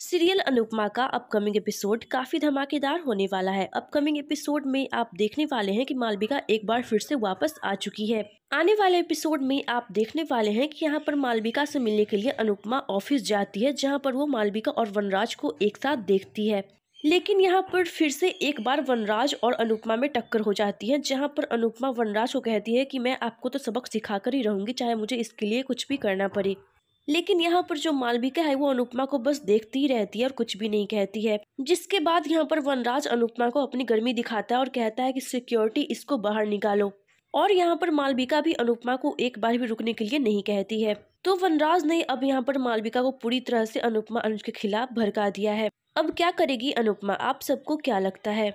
serial Anupama का upcoming episode काफ़ी धमाकेदार होने वाला है अपकमिंग एपिसोड में आप देखने वाले हैं कि मालविका एक बार फिर से वापस आ चुकी है आने वाले एपिसोड में आप देखने वाले हैं कि यहाँ पर मालविका से मिलने के लिए अनुपमा ऑफिस जाती है जहाँ पर वो मालविका और वनराज को एक साथ देखती है लेकिन यहाँ पर फिर से एक बार वनराज और अनुपमा में टक्कर हो जाती है जहाँ पर अनुपमा वनराज को कहती है कि मैं आपको तो सबक सिखा कर ही रहूँगी चाहे मुझे इसके लिए कुछ भी करना पड़े लेकिन यहाँ पर जो मालविका है वो अनुपमा को बस देखती ही रहती है और कुछ भी नहीं कहती है जिसके बाद यहाँ पर वनराज अनुपमा को अपनी गर्मी दिखाता है और कहता है कि सिक्योरिटी इसको बाहर निकालो और यहाँ पर मालविका भी अनुपमा को एक बार भी रुकने के लिए नहीं कहती है तो वनराज ने अब यहाँ पर मालविका को पूरी तरह से अनुपमा अनुज के खिलाफ भड़का दिया है अब क्या करेगी अनुपमा आप सबको क्या लगता है